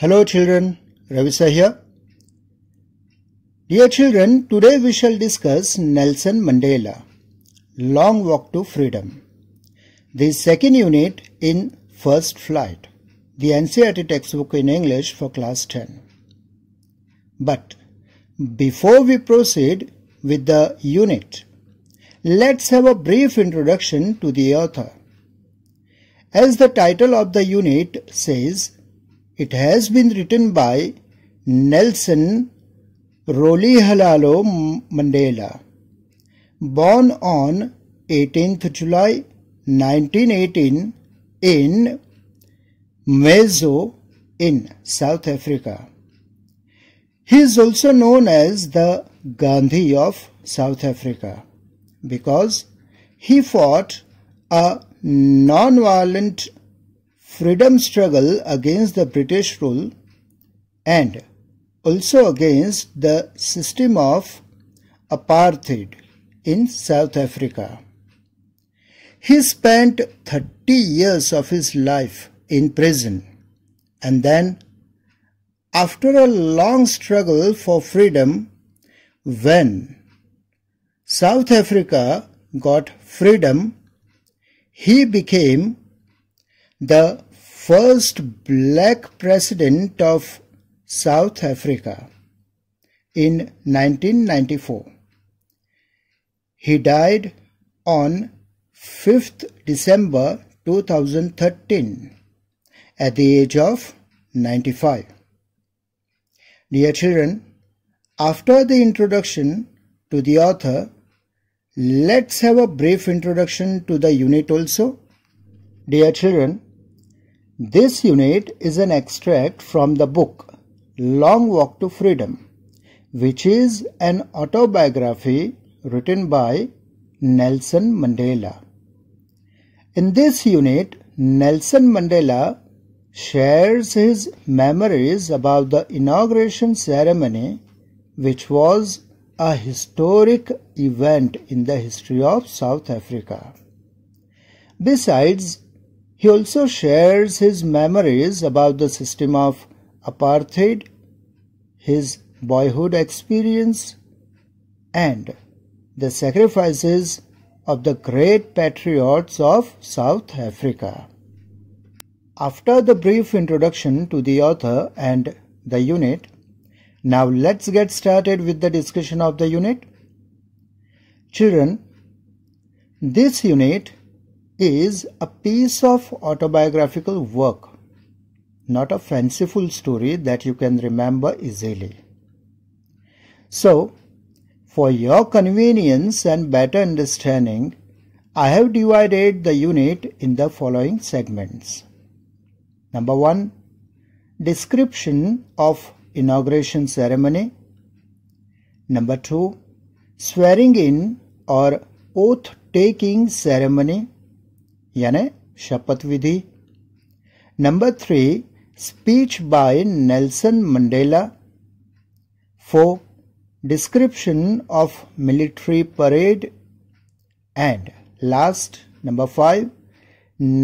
Hello children, Ravisa here. Dear children, today we shall discuss Nelson Mandela, Long Walk to Freedom. The second unit in First Flight, the NCERT textbook in English for class 10. But before we proceed with the unit, let's have a brief introduction to the author. As the title of the unit says, it has been written by Nelson Rolihlahlo Mandela. Born on 18th July 1918 in Mezo in South Africa. He is also known as the Gandhi of South Africa because he fought a non-violent freedom struggle against the British rule and also against the system of apartheid in South Africa. He spent 30 years of his life in prison and then after a long struggle for freedom when South Africa got freedom he became the first black president of South Africa in 1994. He died on 5th December 2013 at the age of 95. Dear children, after the introduction to the author, let's have a brief introduction to the unit also. Dear children, this unit is an extract from the book Long Walk to Freedom, which is an autobiography written by Nelson Mandela. In this unit, Nelson Mandela shares his memories about the inauguration ceremony, which was a historic event in the history of South Africa. Besides, he also shares his memories about the system of apartheid, his boyhood experience, and the sacrifices of the great patriots of South Africa. After the brief introduction to the author and the unit, now let's get started with the discussion of the unit. Children, this unit is a piece of autobiographical work, not a fanciful story that you can remember easily. So, for your convenience and better understanding, I have divided the unit in the following segments. Number 1 Description of Inauguration Ceremony. Number 2 Swearing in or Oath Taking Ceremony. यानी शपथ विधि number three speech by Nelson Mandela four description of military parade and number 5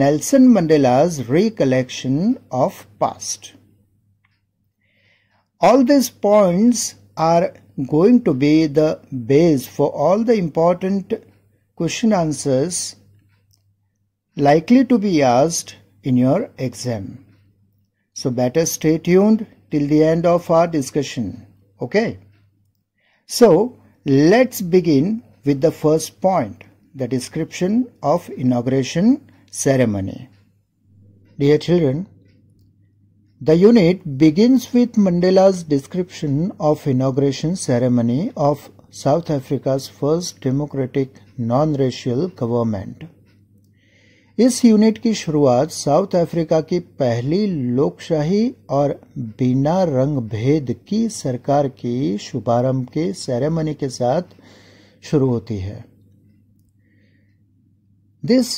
nelson mandela's recollection of past all these points are going to be the base for all the important question answers likely to be asked in your exam. So better stay tuned till the end of our discussion. Okay. So let's begin with the first point, the description of inauguration ceremony. Dear children, the unit begins with Mandela's description of inauguration ceremony of South Africa's first democratic non-racial government. इस unit की शुरुआत south Africa की पहली लोकशाही और बिना रंग भेद की सरकार की शुभारंभ के सेरेमनी के साथ शुरू होती है this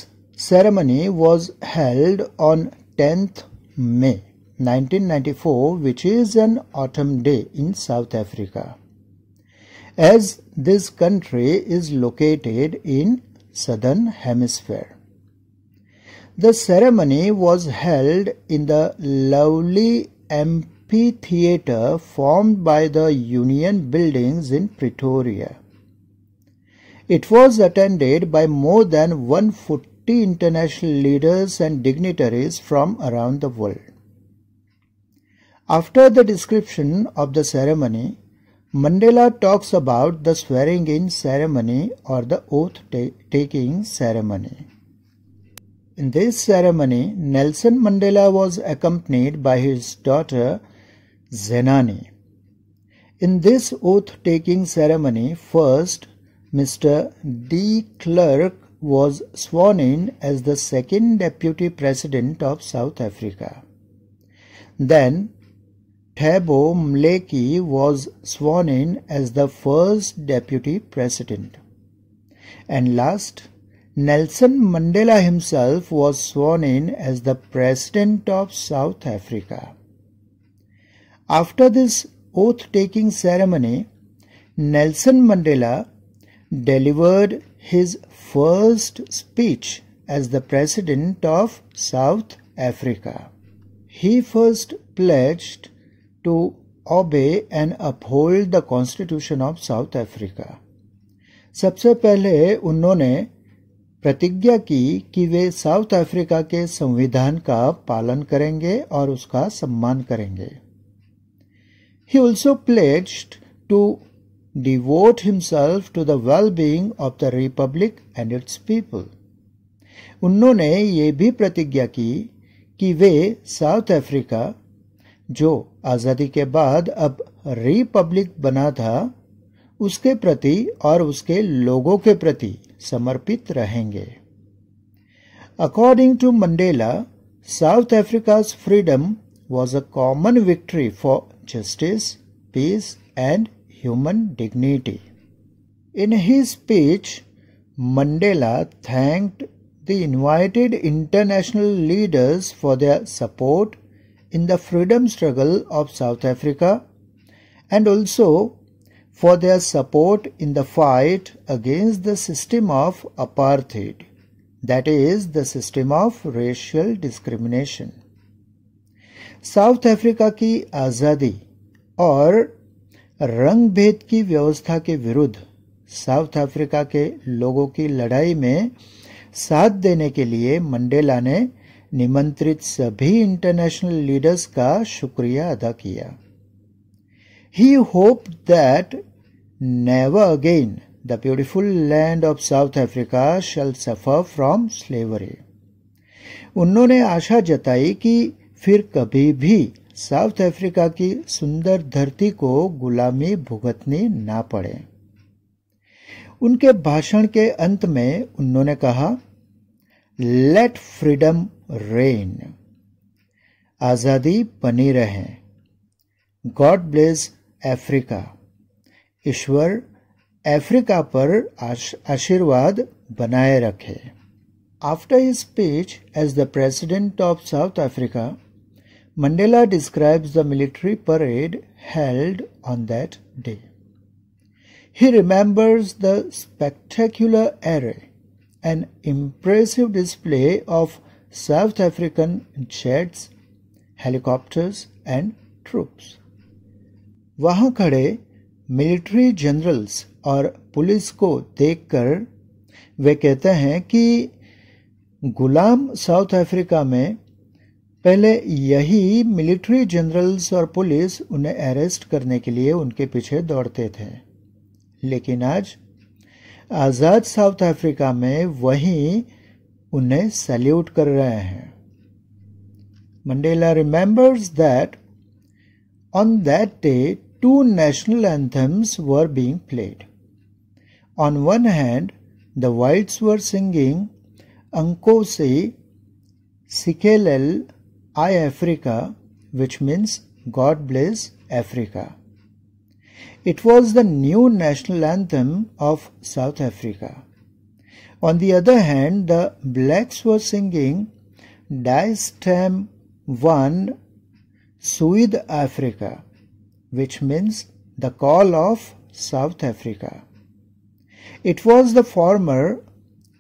ceremony was held on tenth May 1994 which is an autumn day in South Africa. As this country is located in southern hemisphere. The ceremony was held in the lovely amphitheater formed by the Union buildings in Pretoria. It was attended by more than 140 international leaders and dignitaries from around the world. After the description of the ceremony, Mandela talks about the swearing in ceremony or the oath taking ceremony. In this ceremony, Nelson Mandela was accompanied by his daughter Zenani. In this oath taking ceremony, first Mr. D. Clerk was sworn in as the second deputy president of South Africa. Then Thabo Mleki was sworn in as the first deputy president. And last, Nelson Mandela himself was sworn in as the President of South Africa. After this oath taking ceremony, Nelson Mandela delivered his first speech as the President of South Africa. He first pledged to obey and uphold the Constitution of South Africa. सबसे पहले उन्होंने प्रतिज्ञा की कि वे south Africa के संविधान का पालन करेंगे और उसका सम्मान करेंगे he also pledged to devote himself to the well being of the republic and its people उन्होंने ये भी प्रतिज्ञा की कि वे साउथ अफ्रीका जो आज़ादी के बाद अब रिपब्लिक बना था उसके प्रति और उसके लोगों के प्रति समर्पित रहेंगे According to Mandela, South Africa's freedom was a common victory for justice, peace, and human dignity. In his speech, Mandela thanked the invited international leaders for their support in the freedom struggle of South Africa and also for their support in the fight against the system of apartheid, that is, the system of racial discrimination. south africa ki azadi aur rang bhed ki vyavastha ke विरुद्ध south africa ke logo ki ladai mein साथ देने के लिए Mandela ने निमंत्रित सभी international leaders का शुक्रिया अदा किया he hope that Never again the beautiful land of South Africa shall suffer from slavery. उन्होंने आशा जताई कि फिर कभी भी साउथ अफ्रीका की सुंदर धरती को गुलामी भुगतनी ना पड़े उनके भाषण के अंत में उन्होंने कहा लेट फ्रीडम रेन आज़ादी बनी रहे गॉड ब्लेस अफ्रीका ईश्वर अफ्रीका पर आशीर्वाद बनाए रखे After his speech as the president of South Africa, Mandela describes the military parade held on that day. He remembers the spectacular array and impressive display of South African jets, helicopters, and troops. वहां खड़े military generals और police को देखकर वे कहते हैं कि गुलाम south Africa में पहले यही मिलिट्री जनरल्स और पुलिस उन्हें अरेस्ट करने के लिए उनके पीछे दौड़ते थे लेकिन आज आज़ाद साउथ अफ्रीका में वहीं उन्हें सैल्यूट कर रहे हैं Mandela remembers that on that date two national anthems were being played. On one hand, the whites were singing Ankose Sikelel I Africa, which means God bless Africa. It was the new national anthem of South Africa. On the other hand, the blacks were singing Die Stem One Suid Africa, which means the call of South Africa. It was the former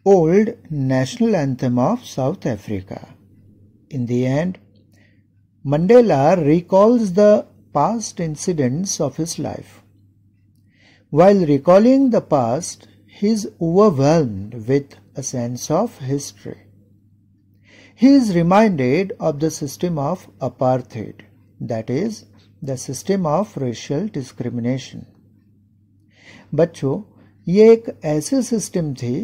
old national anthem of South Africa. In the end, Mandela recalls the past incidents of his life. While recalling the past, he is overwhelmed with a sense of history. He is reminded of the system of apartheid, that is, the system of racial discrimination बच्चों ये एक ऐसे system थे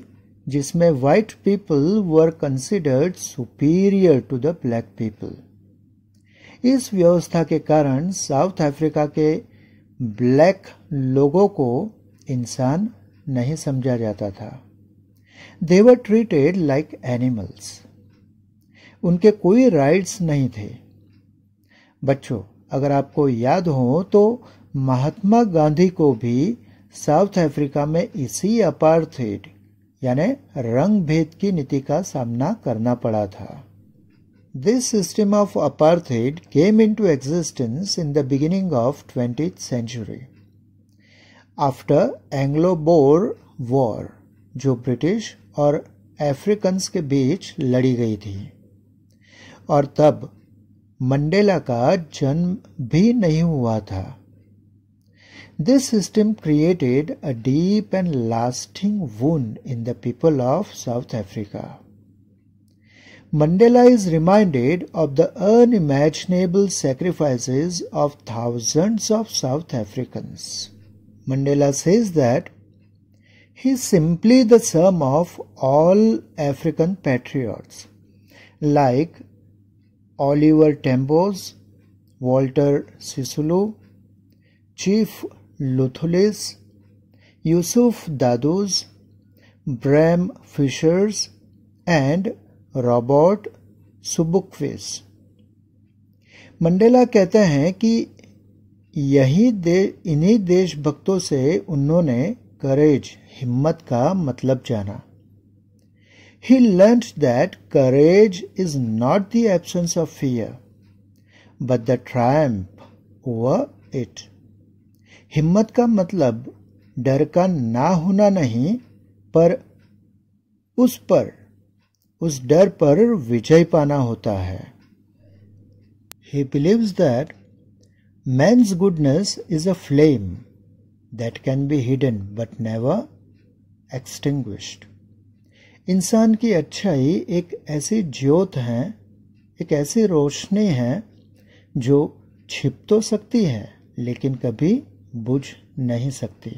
जिसमें white people were considered superior to the black people इस व्यवस्था के कारण साउथ अफ्रीका के ब्लैक लोगों को इंसान नहीं समझा जाता था they were treated like animals उनके कोई राइट्स नहीं थे बच्चों अगर आपको याद हो तो महात्मा गांधी को भी साउथ अफ्रीका में इसी अपार्थेड यानी रंग भेद की नीति का सामना करना पड़ा था This system of apartheid came into existence in the beginning of 20th century after Anglo-Boer War जो ब्रिटिश और अफ्रीकन्स के बीच लड़ी गई थी और तब मंडेला का जन्म भी नहीं हुआ This system created a deep and lasting wound in the people of South Africa. Mandela is reminded of the unimaginable sacrifices of thousands of South Africans. Mandela says that he is simply the sum of all African patriots, like Oliver Tambo's Walter Sisulu Chief Luthuli's Yusuf Dadoo's Bram Fischer's and Robert Sobukwe's Mandela कहते हैं कि यही दे इन्हीं देशभक्तों से उन्होंने करेज हिम्मत का मतलब जाना he learnt that courage is not the absence of fear, but the triumph over it. हिम्मत का मतलब डर का ना होना नहीं पर उस पर उस डर पर विजय पाना होता है he believes that man's goodness is a flame that can be hidden but never extinguished इंसान की अच्छाई एक ऐसी ज्योत है एक ऐसी रोशनी है जो छिप तो सकती है लेकिन कभी बुझ नहीं सकती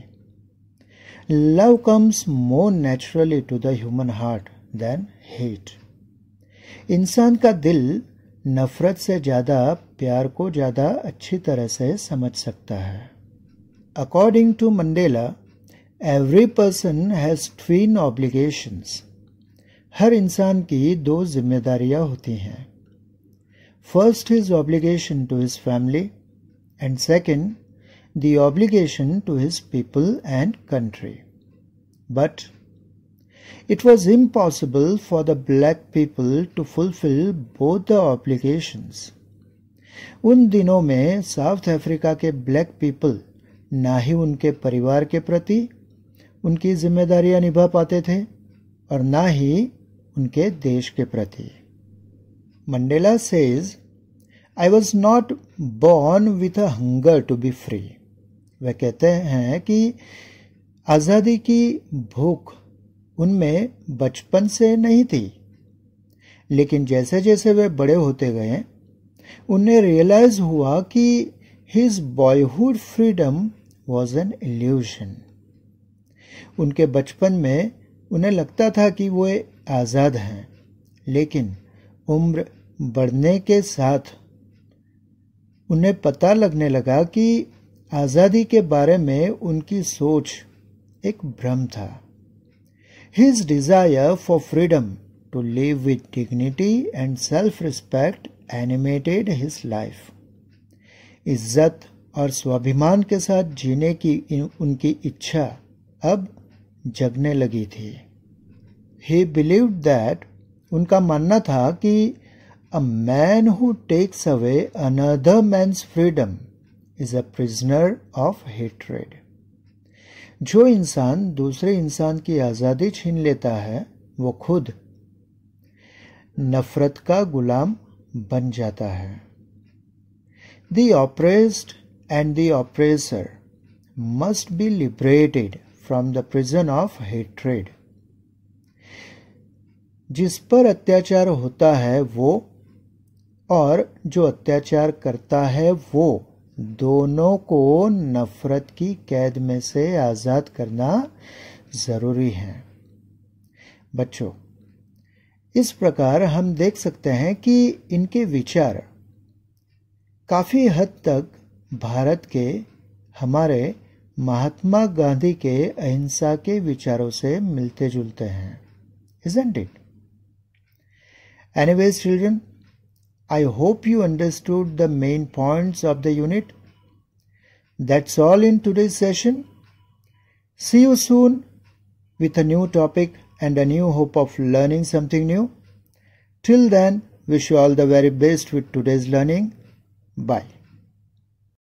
love comes more naturally to the human heart than hate इंसान का दिल नफरत से ज़्यादा प्यार को ज़्यादा अच्छी तरह से समझ सकता है according to Mandela every person has twin obligations हर इंसान की दो जिम्मेदारियां होती हैं first his obligation to his family and second the obligation to his people and country but it was impossible for the black people to fulfil both the obligations उन दिनों में साउथ अफ्रीका के ब्लैक पीपल ना ही उनके परिवार के प्रति उनकी जिम्मेदारियां निभा पाते थे और ना ही उनके देश के प्रति Mandela says I was not born with a hunger to be free वह कहते हैं कि आज़ादी की भूख उनमें बचपन से नहीं थी लेकिन जैसे जैसे वे बड़े होते गए उन्हें रियलाइज हुआ कि his boyhood freedom was an illusion उनके बचपन में उन्हें लगता था कि वो आज़ाद हैं लेकिन उम्र बढ़ने के साथ उन्हें पता लगने लगा कि आज़ादी के बारे में उनकी सोच एक भ्रम था his desire for freedom to live with dignity and self respect animated his life इज्जत और स्वाभिमान के साथ जीने की उनकी इच्छा अब जगने लगी थी ही बिलीव दैट उनका मानना था कि a man who takes away another man's freedom is a prisoner of hatred जो इंसान दूसरे इंसान की आज़ादी छीन लेता है वो खुद नफरत का गुलाम बन जाता है the oppressed and the oppressor must be liberated from the prison of hatred जिस पर अत्याचार होता है वो और जो अत्याचार करता है वो दोनों को नफ़रत की कैद में से आज़ाद करना ज़रूरी है बच्चों इस प्रकार हम देख सकते हैं कि इनके विचार काफ़ी हद तक भारत के हमारे महात्मा गांधी के अहिंसा के विचारों से मिलते जुलते हैं isn't it Anyways, children, I hope you understood the main points of the unit. That's all in today's session. See you soon with a new topic and a new hope of learning something new. Till then, wish you all the very best with today's learning. Bye.